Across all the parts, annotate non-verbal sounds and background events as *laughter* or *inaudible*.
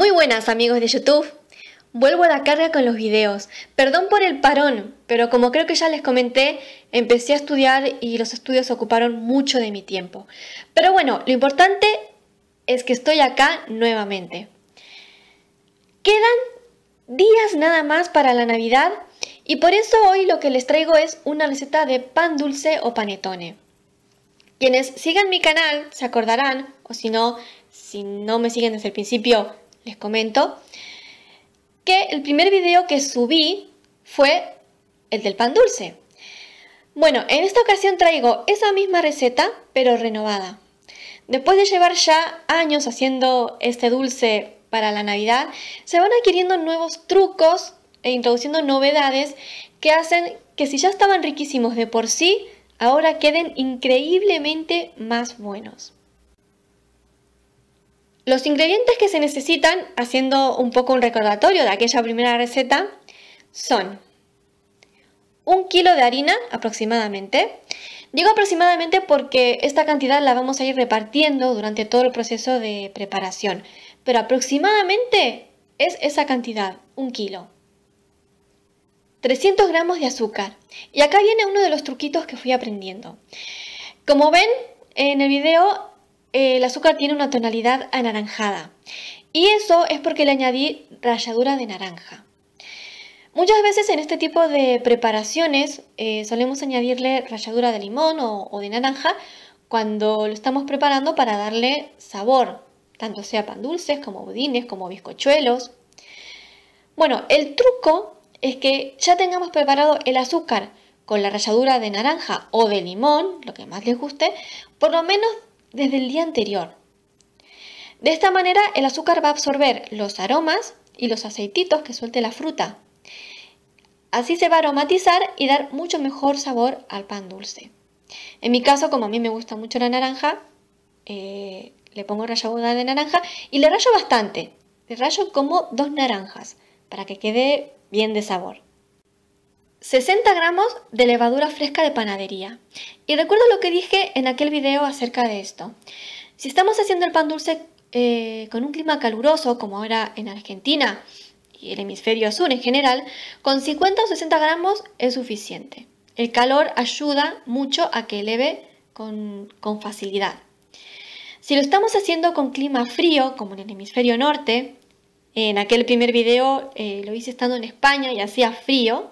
Muy buenas amigos de YouTube. Vuelvo a la carga con los videos. Perdón por el parón, pero como creo que ya les comenté, empecé a estudiar y los estudios ocuparon mucho de mi tiempo. Pero bueno, lo importante es que estoy acá nuevamente. Quedan días nada más para la Navidad y por eso hoy lo que les traigo es una receta de pan dulce o panetone. Quienes sigan mi canal se acordarán, o si no, si no me siguen desde el principio, les comento, que el primer video que subí fue el del pan dulce. Bueno, en esta ocasión traigo esa misma receta, pero renovada. Después de llevar ya años haciendo este dulce para la Navidad, se van adquiriendo nuevos trucos e introduciendo novedades que hacen que si ya estaban riquísimos de por sí, ahora queden increíblemente más buenos. Los ingredientes que se necesitan, haciendo un poco un recordatorio de aquella primera receta, son un kilo de harina aproximadamente. Digo aproximadamente porque esta cantidad la vamos a ir repartiendo durante todo el proceso de preparación, pero aproximadamente es esa cantidad, un kilo. 300 gramos de azúcar. Y acá viene uno de los truquitos que fui aprendiendo. Como ven en el video, eh, el azúcar tiene una tonalidad anaranjada. Y eso es porque le añadí ralladura de naranja. Muchas veces en este tipo de preparaciones eh, solemos añadirle ralladura de limón o, de naranja cuando lo estamos preparando para darle sabor, tanto sea pan dulces como budines, como bizcochuelos. Bueno, el truco es que ya tengamos preparado el azúcar con la ralladura de naranja o de limón, lo que más les guste, por lo menos desde el día anterior. De esta manera el azúcar va a absorber los aromas y los aceititos que suelte la fruta. Así se va a aromatizar y dar mucho mejor sabor al pan dulce. En mi caso, como a mí me gusta mucho la naranja, eh, le pongo ralladura de naranja y le rayo bastante. Le rayo como dos naranjas para que quede bien de sabor. 60 gramos de levadura fresca de panadería. Y recuerdo lo que dije en aquel video acerca de esto. Si estamos haciendo el pan dulce eh, con un clima caluroso, como ahora en Argentina y el hemisferio sur en general, con 50 o 60 gramos es suficiente. El calor ayuda mucho a que eleve con, facilidad. Si lo estamos haciendo con clima frío, como en el hemisferio norte, en aquel primer video eh, lo hice estando en España y hacía frío,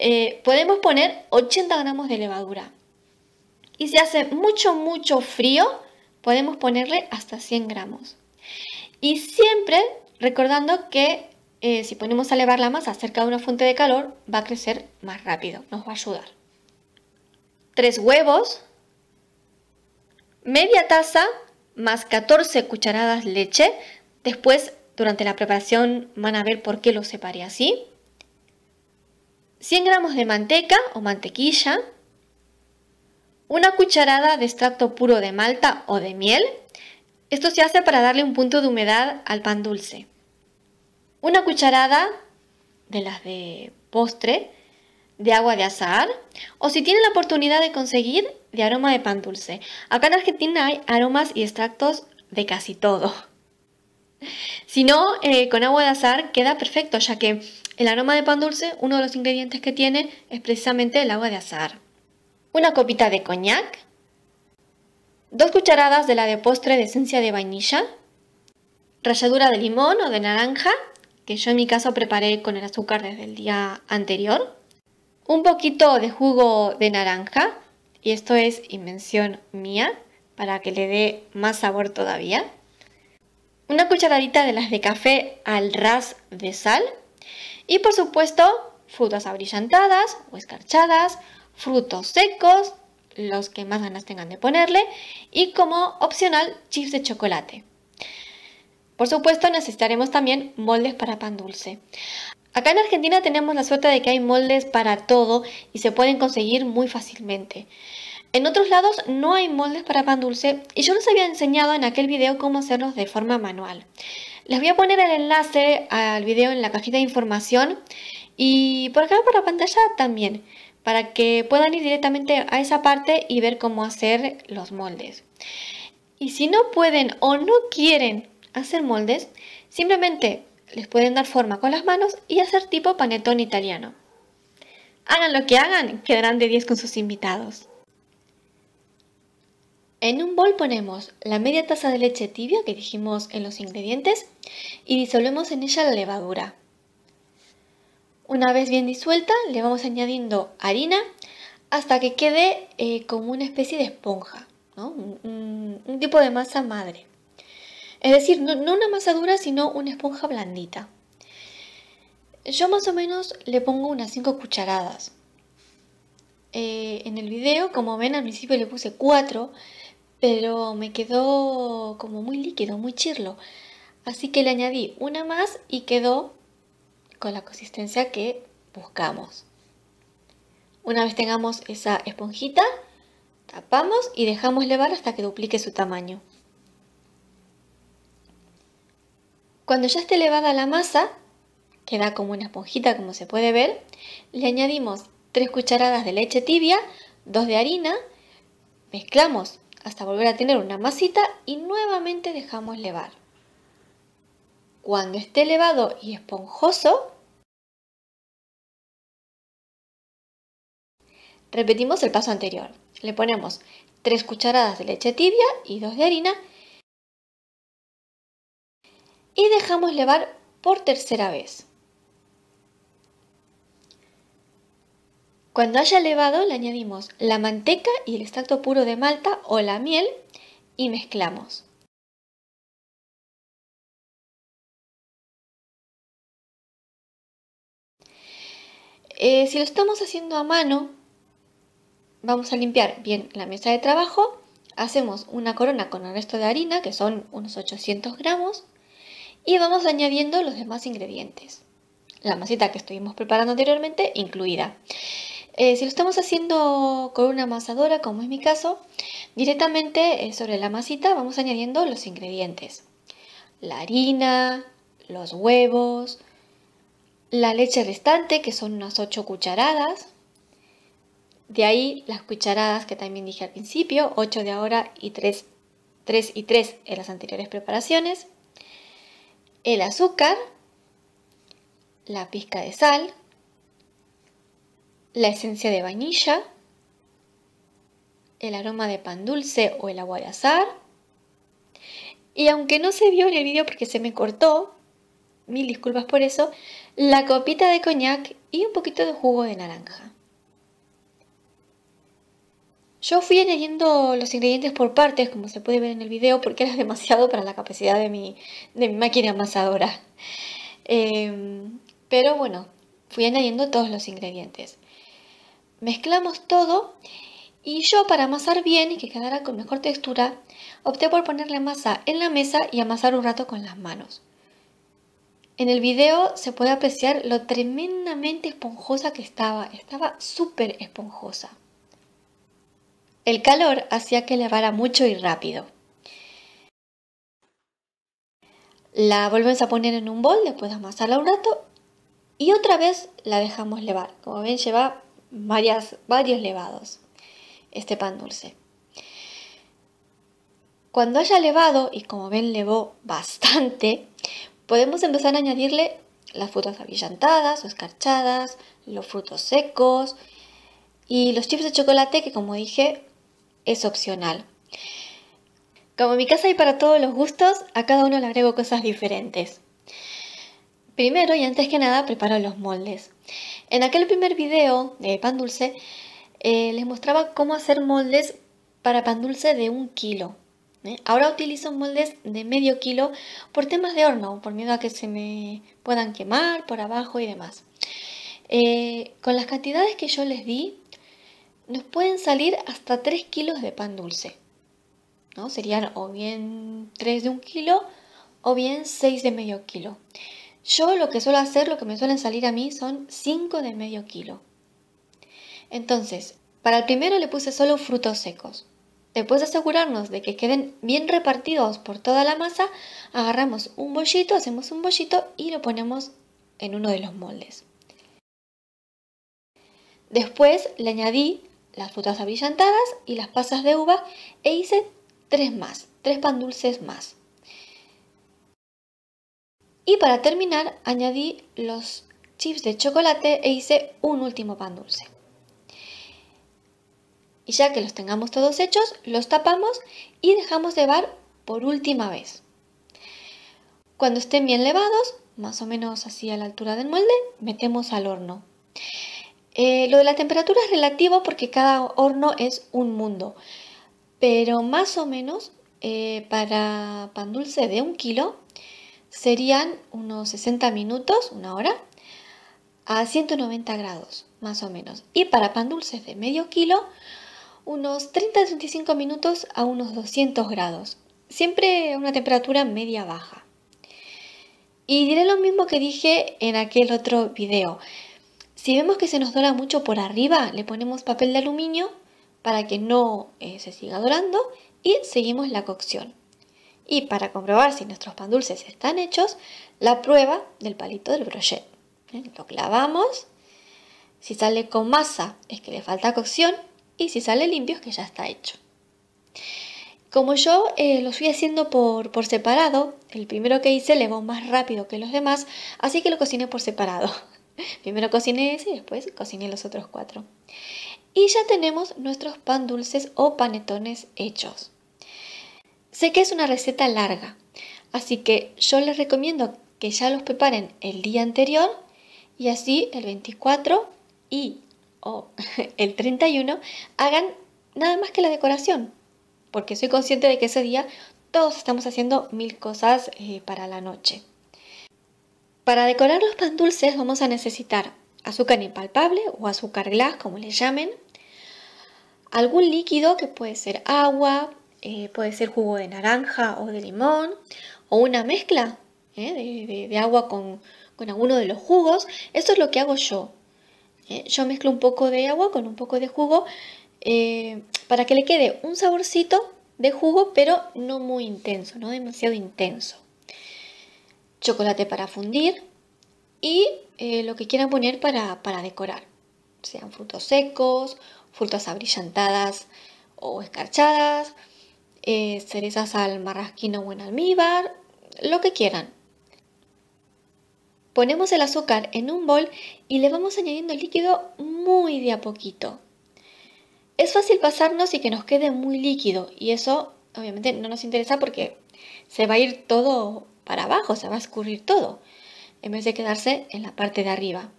eh, podemos poner 80 gramos de levadura. Y si hace mucho, mucho frío, podemos ponerle hasta 100 gramos. Y siempre recordando que eh, si ponemos a elevar la masa cerca de una fuente de calor, va a crecer más rápido, nos va a ayudar. Tres huevos, media taza más 14 cucharadas leche. Después, durante la preparación, van a ver por qué lo separé así. 100 gramos de manteca o mantequilla, una cucharada de extracto puro de malta o de miel. Esto se hace para darle un punto de humedad al pan dulce. Una cucharada de las de postre de agua de azahar o si tienen la oportunidad de conseguir de aroma de pan dulce. Acá en Argentina hay aromas y extractos de casi todo. Si no, eh, con agua de azar queda perfecto, ya que el aroma de pan dulce, uno de los ingredientes que tiene, es precisamente el agua de azar. Una copita de coñac, dos cucharadas de la de postre de esencia de vainilla, ralladura de limón o de naranja, que yo en mi caso preparé con el azúcar desde el día anterior, un poquito de jugo de naranja, y esto es invención mía, para que le dé más sabor todavía, una cucharadita de las de café al ras de sal y por supuesto frutas abrillantadas o escarchadas, frutos secos, los que más ganas tengan de ponerle y como opcional chips de chocolate. Por supuesto necesitaremos también moldes para pan dulce. Acá en Argentina tenemos la suerte de que hay moldes para todo y se pueden conseguir muy fácilmente. En otros lados no hay moldes para pan dulce y yo les había enseñado en aquel video cómo hacerlos de forma manual. Les voy a poner el enlace al video en la cajita de información y por acá por la pantalla también para que puedan ir directamente a esa parte y ver cómo hacer los moldes. Y si no pueden o no quieren hacer moldes, simplemente les pueden dar forma con las manos y hacer tipo panetón italiano. Hagan lo que hagan, quedarán de 10 con sus invitados. En un bol ponemos la media taza de leche tibia que dijimos en los ingredientes y disolvemos en ella la levadura. Una vez bien disuelta le vamos añadiendo harina hasta que quede eh, como una especie de esponja, un, tipo de masa madre. Es decir, no, una masa dura sino una esponja blandita. Yo más o menos le pongo unas 5 cucharadas. Eh, en el video, como ven, al principio le puse 4, pero me quedó como muy líquido, muy chirlo. Así que le añadí una más y quedó con la consistencia que buscamos. Una vez tengamos esa esponjita, tapamos y dejamos levar hasta que duplique su tamaño. Cuando ya esté elevada la masa, queda como una esponjita como se puede ver, le añadimos 3 cucharadas de leche tibia, 2 de harina, mezclamos hasta volver a tener una masita y nuevamente dejamos levar. Cuando esté elevado y esponjoso, repetimos el paso anterior. Le ponemos tres cucharadas de leche tibia y dos de harina y dejamos levar por tercera vez. Cuando haya elevado le añadimos la manteca y el extracto puro de malta o la miel y mezclamos. Eh, si lo estamos haciendo a mano, vamos a limpiar bien la mesa de trabajo, hacemos una corona con el resto de harina, que son unos 800 gramos, y vamos añadiendo los demás ingredientes. La masita que estuvimos preparando anteriormente incluida. Eh, si lo estamos haciendo con una amasadora, como es mi caso, directamente eh, sobre la masita vamos añadiendo los ingredientes. La harina, los huevos, la leche restante, que son unas 8 cucharadas. De ahí las cucharadas que también dije al principio, 8 de ahora y 3, 3 y 3 en las anteriores preparaciones. El azúcar, la pizca de sal, la esencia de vainilla, el aroma de pan dulce o el agua de azar. Y aunque no se vio en el vídeo porque se me cortó, mil disculpas por eso, la copita de coñac y un poquito de jugo de naranja. Yo fui añadiendo los ingredientes por partes, como se puede ver en el video, porque era *laughs* demasiado para la capacidad de mi, máquina amasadora. Em, pero bueno, fui añadiendo todos los ingredientes. Mezclamos todo y yo para amasar bien y que quedara con mejor textura, opté por poner la masa en la mesa y amasar un rato con las manos. En el video se puede apreciar lo tremendamente esponjosa que estaba, estaba súper esponjosa. El calor hacía que levara mucho y rápido. La volvemos a poner en un bol después de amasarla un rato y otra vez la dejamos levar. Como ven lleva varias, varios levados, este pan dulce. Cuando haya levado, y como ven levó bastante, podemos empezar a añadirle las frutas avillantadas o escarchadas, los frutos secos y los chips de chocolate que como dije es opcional. Como en mi casa hay para todos los gustos, a cada uno le agrego cosas diferentes. Primero y antes que nada preparo los moldes. En aquel primer video de pan dulce eh, les mostraba cómo hacer moldes para pan dulce de un kilo. ¿eh? Ahora utilizo moldes de medio kilo por temas de horno, por miedo a que se me puedan quemar por abajo y demás. Eh, con las cantidades que yo les di, nos pueden salir hasta 3 kilos de pan dulce. ¿no? Serían o bien 3 de un kilo o bien 6 de medio kilo. Yo lo que suelo hacer, lo que me suelen salir a mí son 5 de medio kilo. Entonces, para el primero le puse solo frutos secos. Después de asegurarnos de que queden bien repartidos por toda la masa, agarramos un bollito, hacemos un bollito y lo ponemos en uno de los moldes. Después le añadí las frutas abrillantadas y las pasas de uva e hice tres más, tres pan dulces más. Y para terminar añadí los chips de chocolate e hice un último pan dulce. Y ya que los tengamos todos hechos, los tapamos y dejamos llevar por última vez. Cuando estén bien levados, más o menos así a la altura del molde, metemos al horno. Eh, lo de la temperatura es relativo porque cada horno es un mundo, pero más o menos eh, para pan dulce de un kilo serían unos 60 minutos, una hora, a 190 grados, más o menos. Y para pan dulce de medio kilo, unos 30-35 minutos a unos 200 grados, siempre a una temperatura media baja. Y diré lo mismo que dije en aquel otro video. Si vemos que se nos dora mucho por arriba, le ponemos papel de aluminio para que no eh, se siga dorando y seguimos la cocción. Y para comprobar si nuestros pan dulces están hechos, la prueba del palito del brochet. Lo clavamos. Si sale con masa es que le falta cocción y si sale limpio es que ya está hecho. Como yo eh, lo los fui haciendo por, separado, el primero que hice le levó más rápido que los demás, así que lo cociné por separado. *laughs* Primero cociné ese y después cociné los otros cuatro. Y ya tenemos nuestros pan dulces o panetones hechos. Sé que es una receta larga, así que yo les recomiendo que ya los preparen el día anterior y así el 24 y o *laughs* el 31 hagan nada más que la decoración, porque soy consciente de que ese día todos estamos haciendo mil cosas eh, para la noche. Para decorar los pan dulces vamos a necesitar azúcar impalpable o azúcar glass, como le llamen, algún líquido que puede ser agua, eh, puede ser jugo de naranja o de limón, o una mezcla eh, de, agua con, alguno de los jugos. Eso es lo que hago yo. Eh. Yo mezclo un poco de agua con un poco de jugo para que le quede un saborcito de jugo, pero no muy intenso, no demasiado intenso. Chocolate para fundir y lo que quieran poner para, para decorar. Sean frutos secos, frutas abrillantadas o escarchadas, eh, cerezas al marrasquino o en almíbar, lo que quieran. Ponemos el azúcar en un bol y le vamos añadiendo el líquido muy de a poquito. Es fácil pasarnos y que nos quede muy líquido y eso obviamente no nos interesa porque se va a ir todo para abajo, se va a escurrir todo en vez de quedarse en la parte de arriba.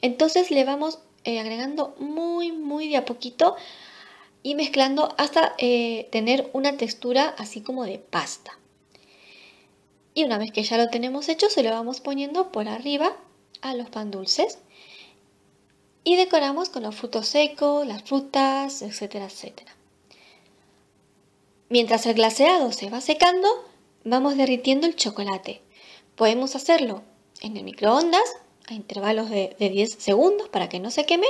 Entonces le vamos eh, agregando muy muy de a poquito y mezclando hasta eh, tener una textura así como de pasta. Y una vez que ya lo tenemos hecho, se lo vamos poniendo por arriba a los pan dulces y decoramos con los frutos secos, las frutas, etcétera, etcétera. Mientras el glaseado se va secando, vamos derritiendo el chocolate. Podemos hacerlo en el microondas a intervalos de, de 10 segundos para que no se queme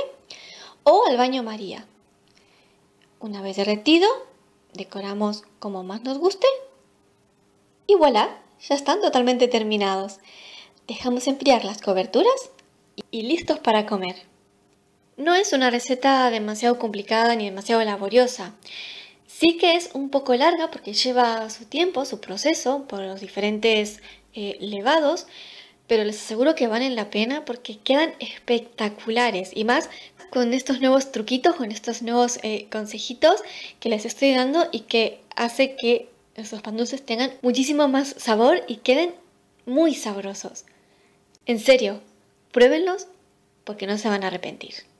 o al baño María. Una vez derretido, decoramos como más nos guste. Y voilà, ya están totalmente terminados. Dejamos enfriar las coberturas y listos para comer. No es una receta demasiado complicada ni demasiado laboriosa. Sí que es un poco larga porque lleva su tiempo, su proceso por los diferentes eh, levados, pero les aseguro que valen la pena porque quedan espectaculares y más con estos nuevos truquitos, con estos nuevos eh, consejitos que les estoy dando y que hace que esos pan tengan muchísimo más sabor y queden muy sabrosos. En serio, pruébenlos porque no se van a arrepentir.